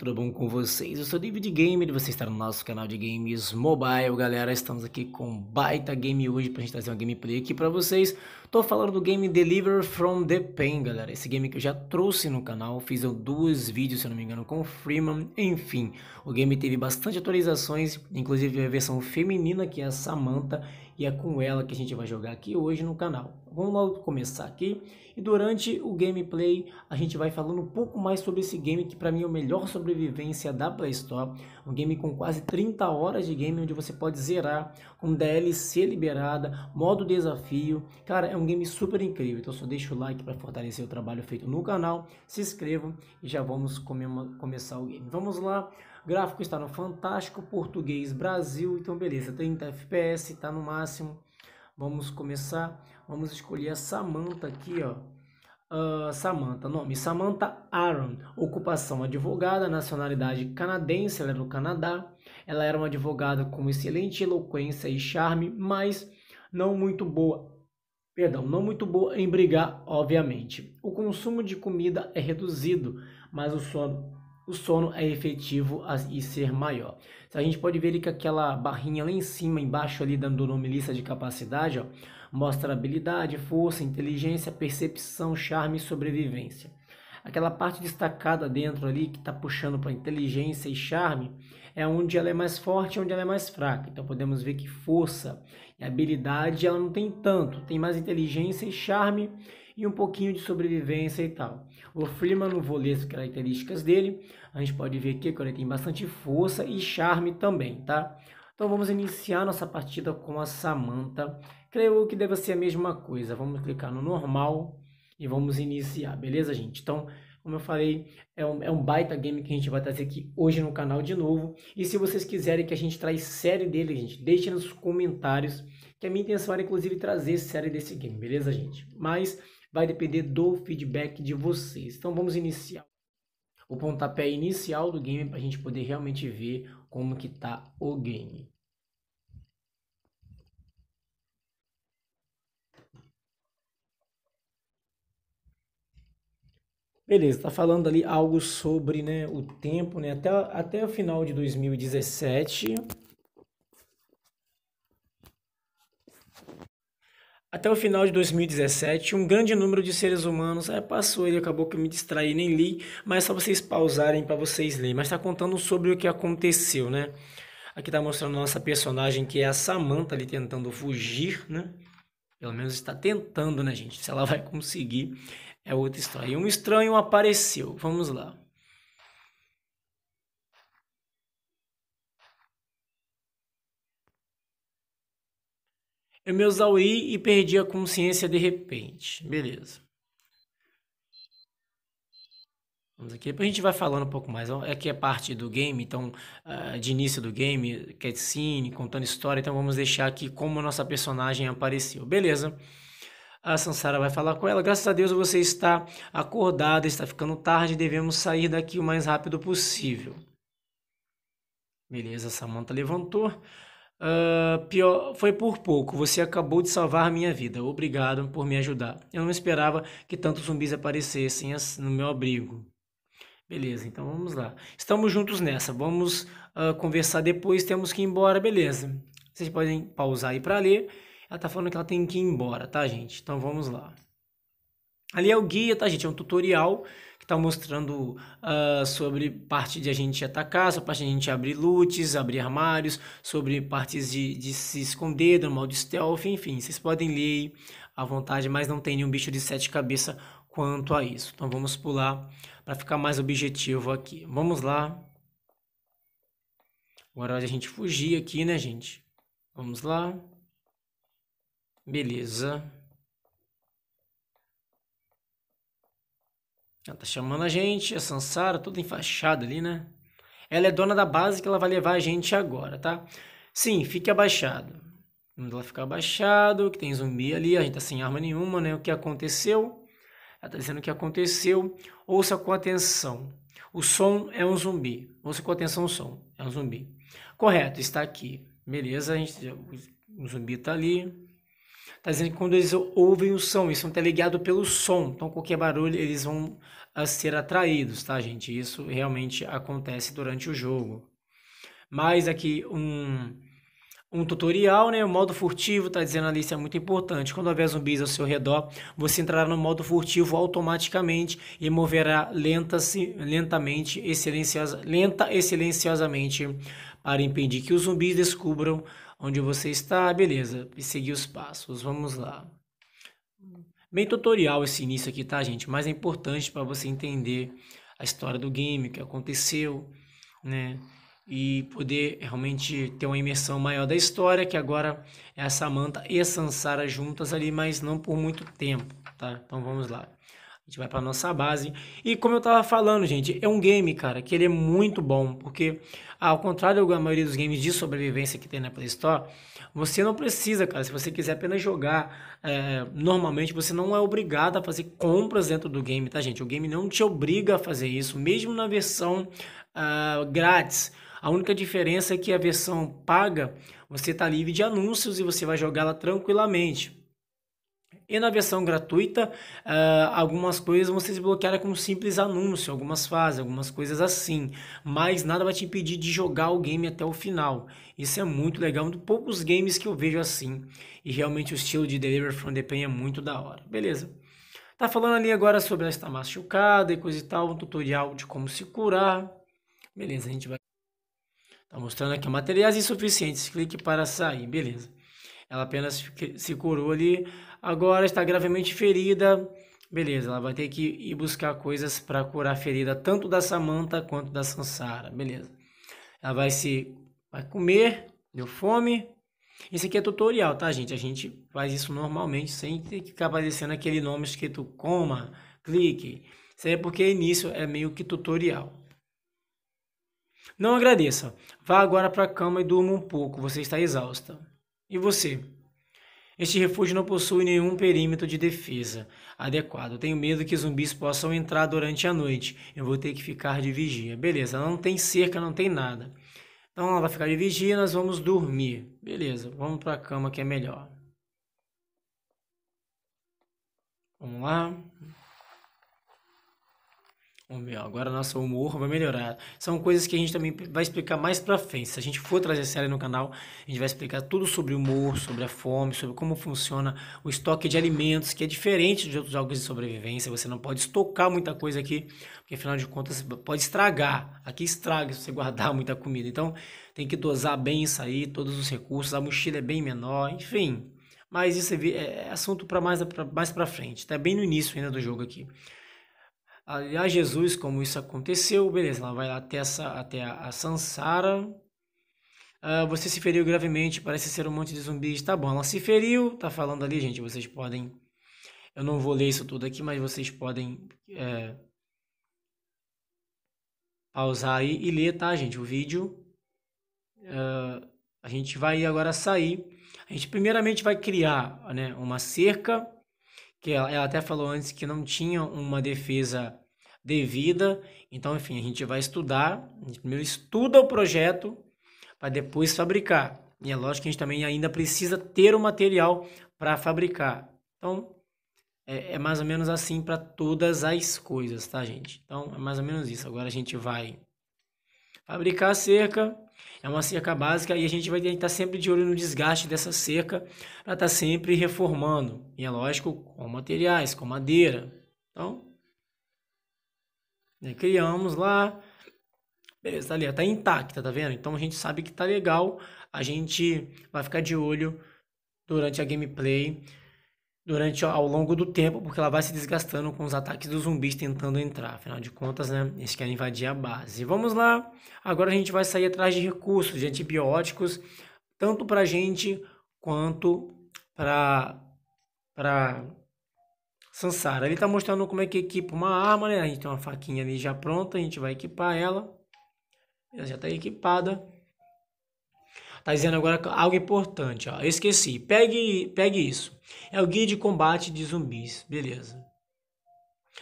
tudo bom com vocês? Eu sou David Gamer e você está no nosso canal de games mobile, galera. Estamos aqui com baita game hoje para a gente trazer uma gameplay aqui para vocês. Tô falando do game Deliver from the Pain, galera. Esse game que eu já trouxe no canal, fiz dois vídeos, se não me engano, com o Freeman. Enfim, o game teve bastante atualizações, inclusive a versão feminina que é a Samantha e é com ela que a gente vai jogar aqui hoje no canal. Vamos logo começar aqui e durante o gameplay a gente vai falando um pouco mais sobre esse game que para mim é o melhor sobre sobrevivência da Play Store, um game com quase 30 horas de game onde você pode zerar com DLC liberada, modo desafio. Cara, é um game super incrível. Então só deixa o like para fortalecer o trabalho feito no canal, se inscreva e já vamos come começar o game. Vamos lá. O gráfico está no fantástico, português Brasil, então beleza, 30 FPS, está no máximo. Vamos começar. Vamos escolher a Samantha aqui, ó. Uh, Samantha, nome Samantha Aaron, ocupação advogada, nacionalidade canadense, ela era é do Canadá. Ela era uma advogada com excelente eloquência e charme, mas não muito boa. Perdão, não muito boa em brigar, obviamente. O consumo de comida é reduzido, mas o sono, o sono é efetivo a, e ser maior. A gente pode ver que aquela barrinha lá em cima, embaixo ali, dando o nome lista de capacidade, ó, Mostra habilidade, força, inteligência, percepção, charme e sobrevivência. Aquela parte destacada dentro ali que está puxando para inteligência e charme é onde ela é mais forte e é onde ela é mais fraca. Então podemos ver que força e habilidade ela não tem tanto, tem mais inteligência e charme e um pouquinho de sobrevivência e tal. O Freeman, no vou ler as características dele, a gente pode ver aqui que ele tem bastante força e charme também, tá? Então vamos iniciar nossa partida com a Samantha, Creio que deve ser a mesma coisa. Vamos clicar no normal e vamos iniciar, beleza, gente? Então, como eu falei, é um, é um baita game que a gente vai trazer aqui hoje no canal de novo. E se vocês quiserem que a gente traz série dele, gente, deixe nos comentários, que a minha intenção era, inclusive, trazer série desse game, beleza, gente? Mas vai depender do feedback de vocês. Então, vamos iniciar o pontapé inicial do game para a gente poder realmente ver como que tá o game. Beleza, está falando ali algo sobre né, o tempo, né? Até, até o final de 2017. Até o final de 2017, um grande número de seres humanos é, passou e acabou que eu me distraí, nem li, mas só vocês pausarem para vocês lerem. Mas está contando sobre o que aconteceu, né? Aqui está mostrando a nossa personagem que é a Samantha ali tentando fugir, né? Pelo menos está tentando, né, gente? Se ela vai conseguir. É outra história. E um estranho apareceu. Vamos lá. Eu me exauri e perdi a consciência de repente. Beleza. Vamos aqui. Depois a gente vai falando um pouco mais. Aqui é parte do game, então, ah, de início do game, cutscene, contando história. Então vamos deixar aqui como a nossa personagem apareceu. Beleza. A Sansara vai falar com ela. Graças a Deus você está acordada, está ficando tarde, devemos sair daqui o mais rápido possível. Beleza, Samantha levantou. Uh, pior, foi por pouco. Você acabou de salvar minha vida. Obrigado por me ajudar. Eu não esperava que tantos zumbis aparecessem no meu abrigo. Beleza, então vamos lá. Estamos juntos nessa. Vamos uh, conversar depois. Temos que ir embora, beleza? Vocês podem pausar aí para ler. Ela tá falando que ela tem que ir embora, tá, gente? Então vamos lá. Ali é o guia, tá, gente? É um tutorial que tá mostrando uh, sobre parte de a gente atacar, sobre parte de a gente abrir lutes, abrir armários, sobre partes de, de se esconder, do mal de stealth, enfim. Vocês podem ler à vontade, mas não tem nenhum bicho de sete cabeças quanto a isso. Então vamos pular para ficar mais objetivo aqui. Vamos lá. Agora é a gente fugir aqui, né, gente? Vamos lá. Beleza. Ela tá chamando a gente, a Sansara, toda enfaixada ali, né? Ela é dona da base que ela vai levar a gente agora, tá? Sim, fique abaixado. Vamos ela ficar abaixado, que tem zumbi ali, a gente tá sem arma nenhuma, né? O que aconteceu? Ela tá dizendo o que aconteceu. Ouça com atenção. O som é um zumbi. Ouça com atenção o som. É um zumbi. Correto, está aqui. Beleza, a gente, o zumbi tá ali. Está dizendo que quando eles ouvem o som, eles são ligado pelo som. Então, qualquer barulho, eles vão ah, ser atraídos, tá, gente? Isso realmente acontece durante o jogo. Mais aqui um, um tutorial, né? O modo furtivo, tá dizendo ali, isso é muito importante. Quando houver zumbis ao seu redor, você entrará no modo furtivo automaticamente e moverá lenta, lentamente e lenta e silenciosamente para impedir que os zumbis descubram onde você está, beleza, e seguir os passos, vamos lá. Bem tutorial esse início aqui, tá, gente? Mas é importante para você entender a história do game, o que aconteceu, né? E poder realmente ter uma imersão maior da história, que agora é a Samantha e a Sansara juntas ali, mas não por muito tempo, tá? Então vamos lá gente vai para nossa base. E como eu tava falando, gente, é um game, cara, que ele é muito bom, porque ao contrário da maioria dos games de sobrevivência que tem na Play Store, você não precisa, cara, se você quiser apenas jogar, é, normalmente você não é obrigado a fazer compras dentro do game, tá, gente? O game não te obriga a fazer isso, mesmo na versão uh, grátis. A única diferença é que a versão paga, você tá livre de anúncios e você vai jogá-la tranquilamente. E na versão gratuita, uh, algumas coisas vão ser desbloqueadas como simples anúncio, algumas fases, algumas coisas assim. Mas nada vai te impedir de jogar o game até o final. Isso é muito legal, um dos poucos games que eu vejo assim. E realmente o estilo de Deliver from the Pain é muito da hora. Beleza. Tá falando ali agora sobre ela estar machucada e coisa e tal, um tutorial de como se curar. Beleza, a gente vai... Tá mostrando aqui materiais insuficientes, clique para sair, beleza. Ela apenas se curou ali, agora está gravemente ferida. Beleza, ela vai ter que ir buscar coisas para curar a ferida tanto da Samanta quanto da Sansara. Beleza. Ela vai se vai comer, deu fome. Isso aqui é tutorial, tá, gente? A gente faz isso normalmente sem ter que ficar aparecendo aquele nome escrito coma, clique. Isso aí é porque início é meio que tutorial. Não agradeça. Vá agora para a cama e durma um pouco. Você está exausta. E você? Este refúgio não possui nenhum perímetro de defesa adequado. Tenho medo que zumbis possam entrar durante a noite. Eu vou ter que ficar de vigia. Beleza, não tem cerca, não tem nada. Então ela vai ficar de vigia, nós vamos dormir. Beleza, vamos para a cama que é melhor. Vamos lá. Meu, agora nosso humor vai melhorar. São coisas que a gente também vai explicar mais pra frente. Se a gente for trazer série no canal, a gente vai explicar tudo sobre humor, sobre a fome, sobre como funciona o estoque de alimentos, que é diferente de outros jogos de sobrevivência. Você não pode estocar muita coisa aqui, porque afinal de contas pode estragar. Aqui estraga se você guardar muita comida. Então tem que dosar bem isso aí, todos os recursos. A mochila é bem menor, enfim. Mas isso é, é assunto para mais, pra, mais pra frente. Tá bem no início ainda do jogo aqui. Aliás, Jesus como isso aconteceu, beleza, ela vai lá até, essa, até a, a Sansara. Uh, você se feriu gravemente, parece ser um monte de zumbis. Tá bom, ela se feriu, tá falando ali, gente. Vocês podem. Eu não vou ler isso tudo aqui, mas vocês podem é, pausar aí e ler, tá, gente? O vídeo. Uh, a gente vai agora sair. A gente primeiramente vai criar né, uma cerca que ela, ela até falou antes que não tinha uma defesa devida. Então, enfim, a gente vai estudar, a gente primeiro estuda o projeto para depois fabricar. E é lógico que a gente também ainda precisa ter o material para fabricar. Então, é, é, mais ou menos assim para todas as coisas, tá, gente? Então, é mais ou menos isso. Agora a gente vai fabricar a cerca, é uma cerca básica e a gente vai estar sempre de olho no desgaste dessa cerca para estar tá sempre reformando. E é lógico, com materiais, com madeira. Então, né, criamos lá. Beleza, tá ali, está tá intacta, tá vendo? Então a gente sabe que tá legal. A gente vai ficar de olho durante a gameplay durante ao longo do tempo, porque ela vai se desgastando com os ataques dos zumbis tentando entrar. Afinal de contas, né, eles querem invadir a base. Vamos lá. Agora a gente vai sair atrás de recursos, de antibióticos, tanto para gente quanto para para Sansara. Ele está mostrando como é que equipa uma arma, né? A gente tem uma faquinha ali já pronta, a gente vai equipar ela. Ela já está equipada. Tá dizendo agora algo importante, ó. Eu esqueci. Pegue, pegue isso. É o guia de combate de zumbis. Beleza.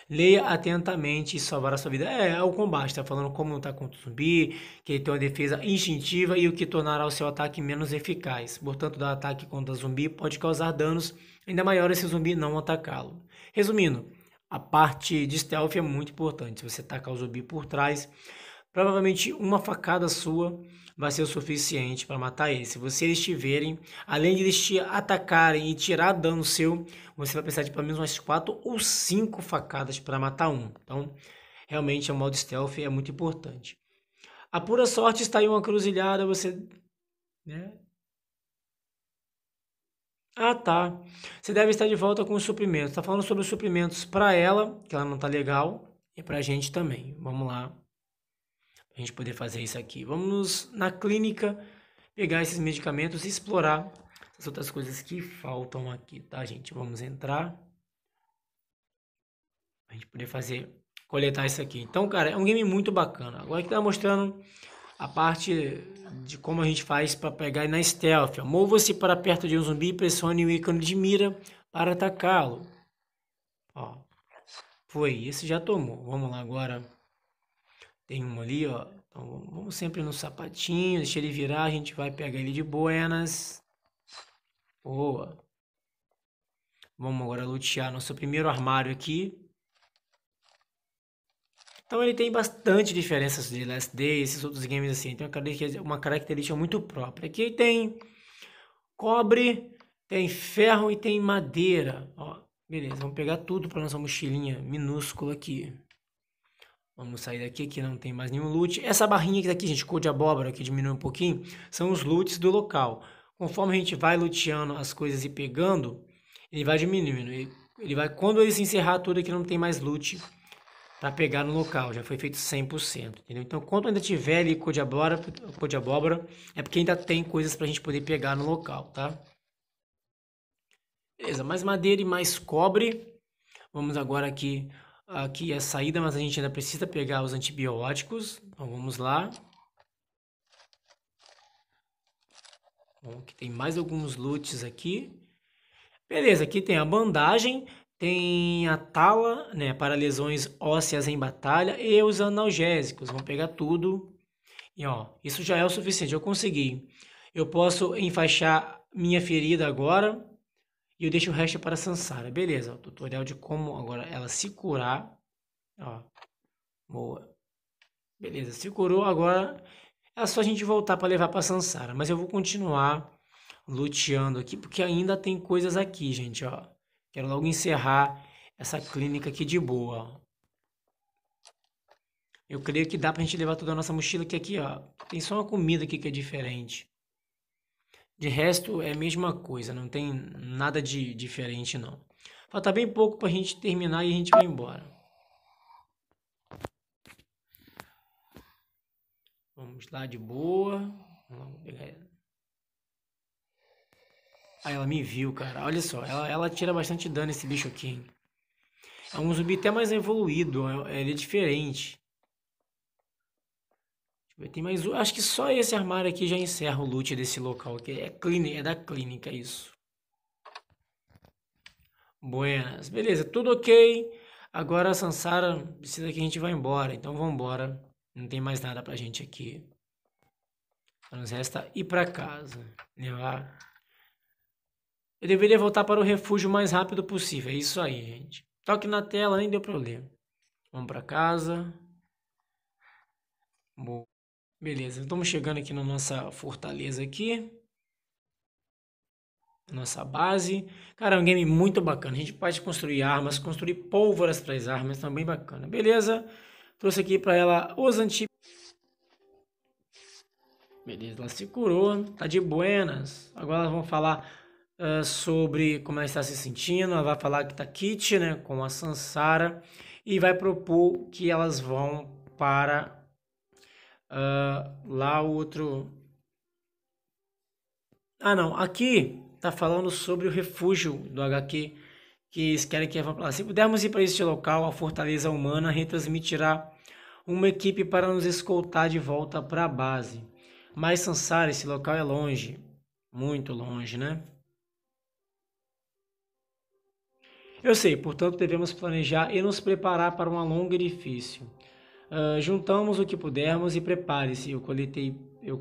Leia atentamente e salvar a sua vida. É, é o combate, tá falando como lutar contra o zumbi, que ele tem uma defesa instintiva e o que tornará o seu ataque menos eficaz. Portanto, dar ataque contra zumbi pode causar danos ainda maiores se o zumbi não atacá-lo. Resumindo, a parte de stealth é muito importante. Se você atacar o zumbi por trás, provavelmente uma facada sua vai ser o suficiente para matar ele. Se vocês estiverem, além de eles te atacarem e tirar dano seu, você vai precisar de pelo menos umas 4 ou 5 facadas para matar um. Então, realmente, o modo stealth é muito importante. A pura sorte está em uma cruzilhada, você... Né? Ah, tá. Você deve estar de volta com os suprimentos. Está falando sobre os suprimentos para ela, que ela não está legal, e para a gente também. Vamos lá a gente poder fazer isso aqui. Vamos na clínica pegar esses medicamentos e explorar as outras coisas que faltam aqui, tá, gente? Vamos entrar. A gente poder fazer, coletar isso aqui. Então, cara, é um game muito bacana. Agora que tá mostrando a parte de como a gente faz para pegar na stealth. Mova-se para perto de um zumbi e pressione o ícone de mira para atacá-lo. Ó, foi, esse já tomou. Vamos lá agora. Tem um ali, ó. Então, vamos sempre no sapatinho, deixa ele virar, a gente vai pegar ele de buenas. Boa. Vamos agora lutear nosso primeiro armário aqui. Então ele tem bastante diferenças de Last Day e esses outros games assim. Tem uma característica, uma característica muito própria. Aqui tem cobre, tem ferro e tem madeira. Ó, beleza, vamos pegar tudo para nossa mochilinha minúscula aqui. Vamos sair daqui, que não tem mais nenhum loot. Essa barrinha que tá aqui, gente, cor de abóbora, que diminui um pouquinho, são os loots do local. Conforme a gente vai luteando as coisas e pegando, ele vai diminuindo. Ele vai, quando ele se encerrar tudo aqui, não tem mais loot para pegar no local, já foi feito 100%, entendeu? Então, quando ainda tiver ali cor de abóbora, cor de abóbora é porque ainda tem coisas para a gente poder pegar no local, tá? Beleza, mais madeira e mais cobre. Vamos agora aqui aqui a é saída, mas a gente ainda precisa pegar os antibióticos. Então vamos lá. Bom, aqui tem mais alguns lutes aqui. Beleza, aqui tem a bandagem, tem a tala, né, para lesões ósseas em batalha e os analgésicos. Vamos pegar tudo. E ó, isso já é o suficiente, eu consegui. Eu posso enfaixar minha ferida agora. E eu deixo o resto para Sansara. Beleza, o tutorial de como agora ela se curar. Ó, boa. Beleza, se curou. Agora é só a gente voltar para levar para Sansara. Mas eu vou continuar luteando aqui, porque ainda tem coisas aqui, gente, ó. Quero logo encerrar essa clínica aqui de boa, Eu creio que dá para a gente levar toda a nossa mochila, que aqui, ó, tem só uma comida aqui que é diferente. De resto, é a mesma coisa, não tem nada de diferente, não. Falta bem pouco para a gente terminar e a gente vai embora. Vamos lá, de boa. Vamos pegar ela me viu, cara. Olha só, ela, ela tira bastante dano esse bicho aqui. Hein? É um zumbi até mais evoluído, é, ele é diferente. Tem mais um. Acho que só esse armário aqui já encerra o loot desse local. Que é clínica, é da clínica isso. Buenas. Beleza, tudo ok. Agora a Sansara precisa que a gente vá embora. Então vamos embora. Não tem mais nada pra gente aqui. nos resta ir pra casa. Levar. Eu deveria voltar para o refúgio o mais rápido possível. É isso aí, gente. Toque na tela, nem deu pra eu ler. Vamos pra casa. Boa. Beleza, estamos chegando aqui na nossa fortaleza aqui. Nossa base. Cara, é um game muito bacana. A gente pode construir armas, construir pólvoras para as armas, também bacana. Beleza, trouxe aqui para ela os antigos. Beleza, ela se curou, tá de buenas. Agora vamos falar uh, sobre como ela está se sentindo. Ela vai falar que tá kit, né, com a Sansara. E vai propor que elas vão para Uh, lá o outro. Ah, não. Aqui tá falando sobre o refúgio do HQ que eles querem que Se assim, pudermos ir para este local, a fortaleza humana retransmitirá uma equipe para nos escoltar de volta para a base. Mas Sansara, esse local é longe, muito longe, né? Eu sei, portanto, devemos planejar e nos preparar para uma longa e difícil Uh, juntamos o que pudermos e prepare-se. Eu coletei eu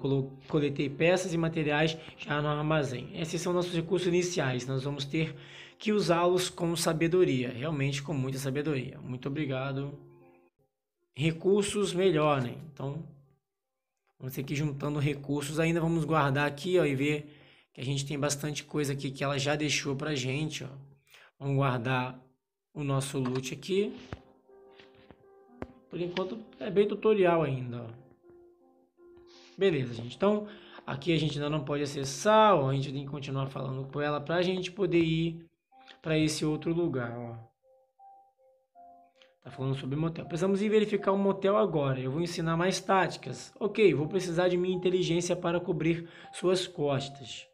coletei peças e materiais já no armazém. Esses são nossos recursos iniciais. Nós vamos ter que usá-los com sabedoria, realmente com muita sabedoria. Muito obrigado. Recursos melhorem. Então, vamos ter que ir juntando recursos. Ainda vamos guardar aqui ó, e ver que a gente tem bastante coisa aqui que ela já deixou para a gente. Ó. Vamos guardar o nosso loot aqui. Por enquanto é bem tutorial ainda. Beleza, gente. Então, aqui a gente ainda não pode acessar, ó, a gente tem que continuar falando com ela para a gente poder ir para esse outro lugar, ó. Tá falando sobre motel. Precisamos ir verificar o motel agora. Eu vou ensinar mais táticas. Ok, vou precisar de minha inteligência para cobrir suas costas.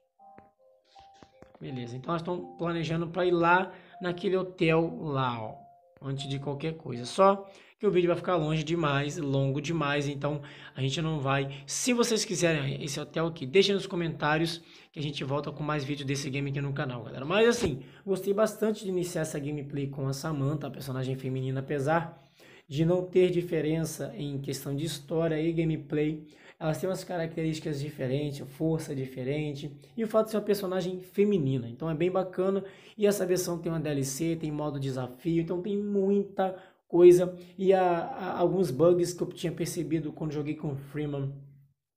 Beleza, então elas estão planejando para ir lá naquele hotel lá, ó. Antes de qualquer coisa. Só que o vídeo vai ficar longe demais, longo demais, então a gente não vai. Se vocês quiserem esse hotel aqui, deixem nos comentários que a gente volta com mais vídeo desse game aqui no canal, galera. Mas assim, gostei bastante de iniciar essa gameplay com a Samantha, a personagem feminina, apesar de não ter diferença em questão de história e gameplay. Elas têm umas características diferentes, força diferente, e o fato de ser uma personagem feminina. Então é bem bacana. E essa versão tem uma DLC, tem modo desafio, então tem muita coisa e a, a, alguns bugs que eu tinha percebido quando joguei com o Freeman.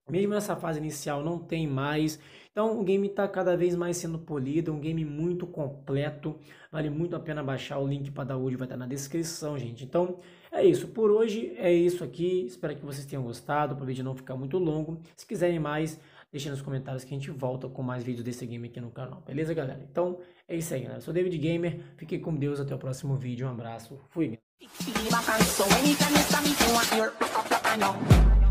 Mesmo nessa fase inicial não tem mais. Então o game está cada vez mais sendo polido, é um game muito completo. Vale muito a pena baixar o link para download, vai estar tá na descrição, gente. Então é isso, por hoje é isso aqui. Espero que vocês tenham gostado, para o vídeo não ficar muito longo. Se quiserem mais, deixem nos comentários que a gente volta com mais vídeos desse game aqui no canal. Beleza, galera? Então é isso aí, galera. Eu sou David Gamer, fiquem com Deus, até o próximo vídeo. Um abraço, fui. So anytime you see me, you want your